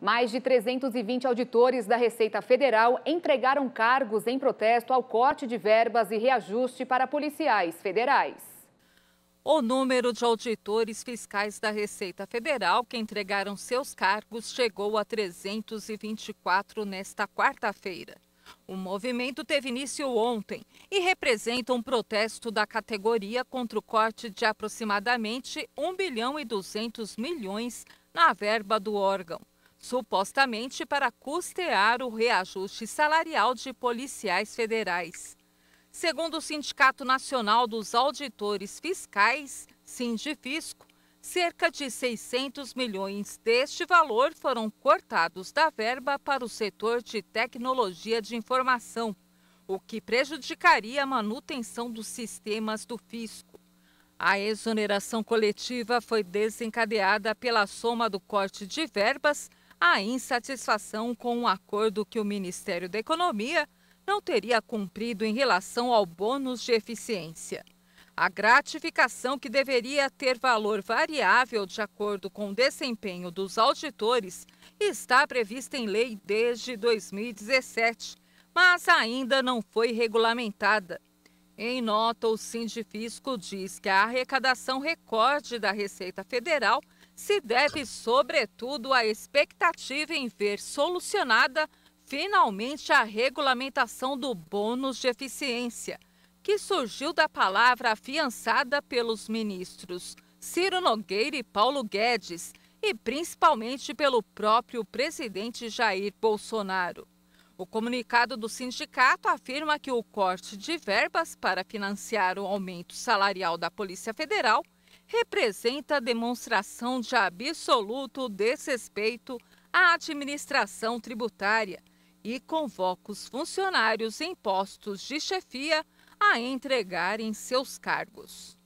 Mais de 320 auditores da Receita Federal entregaram cargos em protesto ao corte de verbas e reajuste para policiais federais. O número de auditores fiscais da Receita Federal que entregaram seus cargos chegou a 324 nesta quarta-feira. O movimento teve início ontem e representa um protesto da categoria contra o corte de aproximadamente 1 bilhão e 200 milhões na verba do órgão supostamente para custear o reajuste salarial de policiais federais. Segundo o Sindicato Nacional dos Auditores Fiscais, Sindifisco, cerca de 600 milhões deste valor foram cortados da verba para o setor de tecnologia de informação, o que prejudicaria a manutenção dos sistemas do fisco. A exoneração coletiva foi desencadeada pela soma do corte de verbas a insatisfação com um acordo que o Ministério da Economia não teria cumprido em relação ao bônus de eficiência. A gratificação, que deveria ter valor variável de acordo com o desempenho dos auditores, está prevista em lei desde 2017, mas ainda não foi regulamentada. Em nota, o Sindifisco diz que a arrecadação recorde da Receita Federal se deve, sobretudo, à expectativa em ver solucionada finalmente a regulamentação do bônus de eficiência, que surgiu da palavra afiançada pelos ministros Ciro Nogueira e Paulo Guedes, e principalmente pelo próprio presidente Jair Bolsonaro. O comunicado do sindicato afirma que o corte de verbas para financiar o aumento salarial da Polícia Federal representa a demonstração de absoluto desrespeito à administração tributária e convoca os funcionários em postos de chefia a entregarem seus cargos.